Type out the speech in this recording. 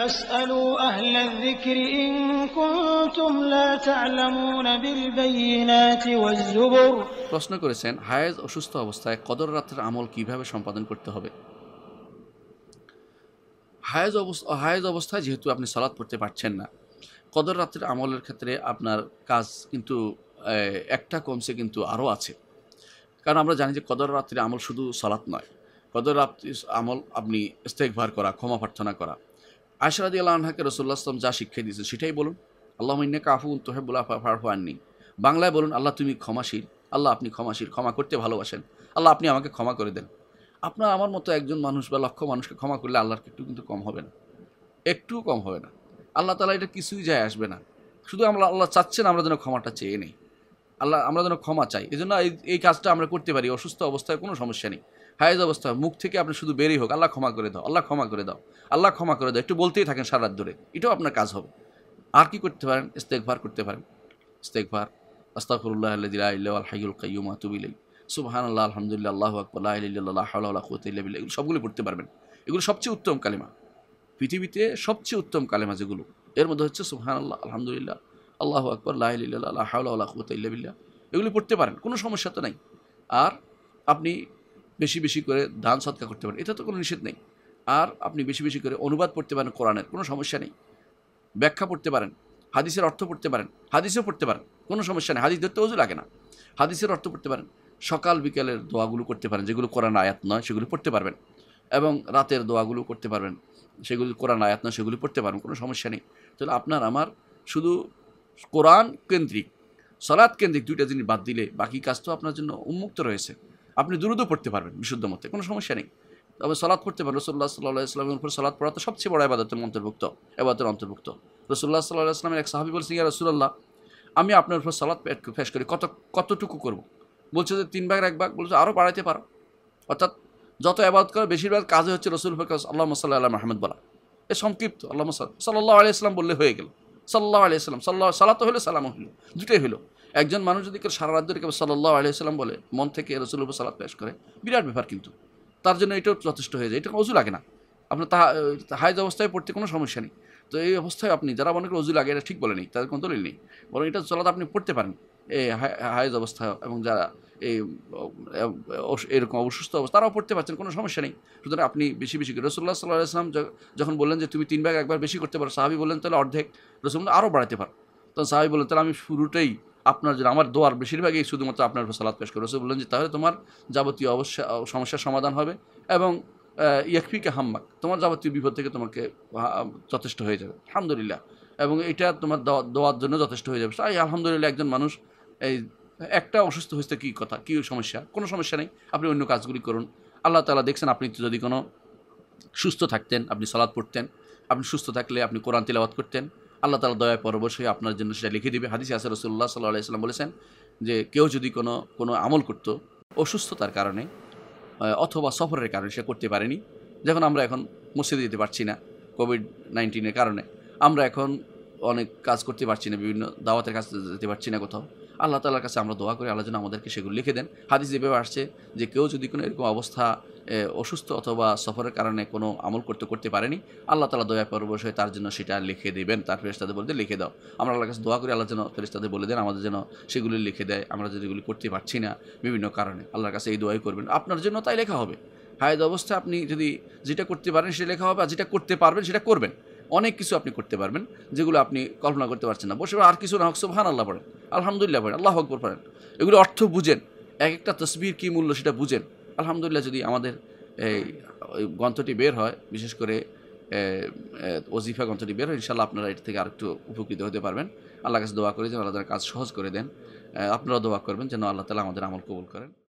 প্রশ্ন করেছেন হায়েজ অসুস্থ অবস্থায় কদর রাতের আমল কিভাবে সম্পাদন করতে হবে হায়েজ অবস্থা হায়েজ অবস্থায় যেহেতু আপনি সালাদ পড়তে পারছেন না কদর রাতের আমলের ক্ষেত্রে আপনার কাজ কিন্তু একটা কমছে কিন্তু আরও আছে কারণ আমরা জানি যে কদর রাত্রির আমল শুধু সালাত নয় কদর রাত্রির আমল আপনি ইস্তেকভার করা ক্ষমা প্রার্থনা করা আশারাদি আল্লাহ রসুল্লাহ আসলাম যা শিক্ষা দিয়েছে সেটাই বলুন আল্লাহ ইন্না কাফুন তোহেবুল্লাহ ফারফাননি বাংলায় বলুন আল্লাহ তুমি ক্ষমাশীল আল্লাহ আপনি ক্ষমাশীল ক্ষমা করতে ভালোবাসেন আল্লাহ আপনি আমাকে ক্ষমা করে দেন আপনার আমার মতো একজন মানুষ বা লক্ষ মানুষকে ক্ষমা করলে আল্লাহর একটু কিন্তু কম হবে না একটুও কম হবে না আল্লাহ তালা এটা কিছুই যায় আসবে না শুধু আমরা আল্লাহ চাচ্ছেন আমরা যেন ক্ষমাটা চেয়ে নেই আল্লাহ আমরা যেন ক্ষমা চাই এই জন্য এই কাজটা আমরা করতে পারি অসুস্থ অবস্থায় কোনো সমস্যা নেই হায়েজ অবস্থা মুখ থেকে আপনি শুধু বেরিয়ে হোক আল্লাহ ক্ষমা করে দাও আল্লাহ ক্ষমা করে দাও আল্লাহ ক্ষমা করে দাও একটু বলতেই থাকেন সারাত ধরে এটাও আপনার কাজ হবে আর কি করতে পারেন ইস্তেকভার করতে পারেন ইস্তেকভার আস্তাফরুল্লাহ আল্লাহ হাইউল কাইমা তুবিলাই সুবাহান আল্লাহ আলহামদুলিল্লাহ আল্লাহ আকবাল্লাহ এগুলো সবগুলো পড়তে পারবেন এগুলো সবচেয়ে উত্তম কালিমা পৃথিবীতে সবচেয়ে উত্তম কালেমা যেগুলো এর মধ্যে হচ্ছে সুবহান আল্লাহ আলহামদুলিল্লাহ আল্লাহ আকবর লাহিল্লাহ আল্লাহ হাউল্লাহ কুতাইল্লাবিল্লাহ এগুলি পড়তে পারেন কোনো সমস্যা তো নাই আর আপনি বেশি বেশি করে দান সৎকা করতে পারেন এটা তো কোনো নিষেধ নেই আর আপনি বেশি বেশি করে অনুবাদ পড়তে পারেন কোরআনের কোনো সমস্যা নেই ব্যাখ্যা পড়তে পারেন হাদিসের অর্থ পড়তে পারেন হাদিসও পড়তে পারেন কোনো সমস্যা নেই হাদিস ধরতে অজু লাগে না হাদিসের অর্থ পড়তে পারেন সকাল বিকালের দোয়াগুলো করতে পারেন যেগুলো কোরআন আয়াত নয় সেগুলো পড়তে পারবেন এবং রাতের দোয়াগুলো করতে পারবেন সেগুলি কোরআন আয়াত নয় সেগুলি পড়তে পারবেন কোনো সমস্যা নেই তাহলে আপনার আমার শুধু কোরআন কেন্দ্রিক সলাৎ কেন্দ্রিক দুইটা জিনিস বাদ দিলে বাকি কাজ তো আপনার জন্য উন্মুক্ত রয়েছে আপনি দুরুদও পড়তে পারবেন বিশুদ্ধ মতে কোনো সমস্যা নেই তবে সলাদ পড়তে পারেন রসুল্লাহ সাল্লাহ ইসলামের উপর সলাদ পড়া তো সবচেয়ে বড় আবাদতের অন্তর্ভুক্ত আবাদতের অন্তর্ভুক্ত রসুল্লাহ সাল্লাহ ইসলামের এক সাহাবি বলছেন ইয়া রসুল্লাহ আমি আপনার উপর সলাদ ফেস করি কত কতটুকু করব বলছে যে তিন ভাগের এক ভাগ বলছে আরও বাড়াইতে পারো অর্থাৎ যত আবাদ করে বেশিরভাগ কাজে হচ্ছে রসুল ফেরকাজ আল্লাহ সাল্লাহ মাহমুদ বলা এ সংক্ষিপ্ত আল্লাহ সাল্লাহ আলিয়া ইসলাম বললে হয়ে গেল সাল্লাহ আলিয়া ইসলাম সাল্লাহ সালাত হলো সালামও হলো দুটোই হলো একজন মানুষ যদি সারা রাত ধরে কেবল সাল্লাহ আলিয়াল্লাম বলে মন থেকে রসুল উপর সালাদ পেশ করে বিরাট ব্যাপার কিন্তু তার জন্য এটাও যথেষ্ট হয়ে যায় এটা অজু লাগে না আপনার তাহা হাইজ অবস্থায় পড়তে কোনো সমস্যা নেই তো এই অবস্থায় আপনি যারা অনেক অজু লাগে এটা ঠিক বলেনি তাদের কোনো দলিল নেই বরং এটা চলাত আপনি পড়তে পারেন এই হাইজ অবস্থা এবং যারা এই এরকম অসুস্থ অবস্থা তারাও পড়তে পারছেন কোনো সমস্যা নেই সুতরাং আপনি বেশি বেশি করে রসুল্লাহ সাল্লাহ আসলাম যখন বললেন যে তুমি তিন ভাগ একবার বেশি করতে পারো সাহাবি বললেন তাহলে অর্ধেক রসুল আরও বাড়াতে পারো তখন সাহাবি বললেন তাহলে আমি শুরুটাই আপনার জন্য আমার দোয়ার বেশিরভাগই শুধুমাত্র আপনার উপর সালাদ পেশ করেছে বললেন যে তাহলে তোমার যাবতীয় অবস্যা সমস্যার সমাধান হবে এবং কে হাম্মাক তোমার যাবতীয় বিপদ থেকে তোমাকে যথেষ্ট হয়ে যাবে আলহামদুলিল্লাহ এবং এটা তোমার দোয়ার জন্য যথেষ্ট হয়ে যাবে তাই আলহামদুলিল্লাহ একজন মানুষ এই একটা অসুস্থ হয়েছে কী কথা কী সমস্যা কোনো সমস্যা নেই আপনি অন্য কাজগুলি করুন আল্লাহ তালা দেখছেন আপনি যদি কোনো সুস্থ থাকতেন আপনি সালাদ পড়তেন আপনি সুস্থ থাকলে আপনি কোরআন তিলাবাত করতেন আল্লাহ তালা দয়া পরবশই আপনার জন্য সেটা লিখে দিবে হাদিস আসার রসুল্লাহ সাল্লাহ আলাইসাল্লাম বলেছেন যে কেউ যদি কোনো কোনো আমল করত অসুস্থতার কারণে অথবা সফরের কারণে সে করতে পারেনি যখন আমরা এখন মসজিদে যেতে পারছি না কোভিড নাইন্টিনের কারণে আমরা এখন অনেক কাজ করতে পারছি না বিভিন্ন দাওয়াতের কাজ যেতে পারছি না কোথাও আল্লাহ তাল্লাহার কাছে আমরা দোয়া করি আল্লাহ যেন আমাদেরকে সেগুলো লিখে দেন হাদিস যেভাবে আসছে যে কেউ যদি কোনো এরকম অবস্থা অসুস্থ অথবা সফরের কারণে কোনো আমল করতে করতে পারেনি আল্লাহ তালা দয়া পরবশ হয়ে তার জন্য সেটা লিখে দিবেন তার ফেরিস্তাদের বলতে লিখে দাও আমরা আল্লাহ কাছে দোয়া করি আল্লাহ যেন ফেরিস্তাদের বলে দেন আমাদের যেন সেগুলি লিখে দেয় আমরা যেগুলি করতে পারছি না বিভিন্ন কারণে আল্লাহর কাছে এই দোয়াই করবেন আপনার জন্য তাই লেখা হবে হায়দ অবস্থা আপনি যদি যেটা করতে পারেন সেটা লেখা হবে আর যেটা করতে পারবেন সেটা করবেন অনেক কিছু আপনি করতে পারবেন যেগুলো আপনি কল্পনা করতে পারছেন না বসে আর কিছু না হোক সোহান আল্লাহ পড়েন আলহামদুলিল্লাহ পড়েন আল্লাহ আকবর পড়েন এগুলো অর্থ বুঝেন এক একটা তসবির কী মূল্য সেটা বুঝেন আলহামদুলিল্লাহ যদি আমাদের এই গ্রন্থটি বের হয় বিশেষ করে ওজিফা গ্রন্থটি বের হয় ইনশাল্লাহ আপনারা এটি থেকে আরেকটু উপকৃত হতে পারবেন আল্লাহ কাছে দোয়া করে যেন আল্লাহ কাজ সহজ করে দেন আপনারা দোয়া করবেন যেন আল্লাহ তালা আমাদের আমল কবুল করেন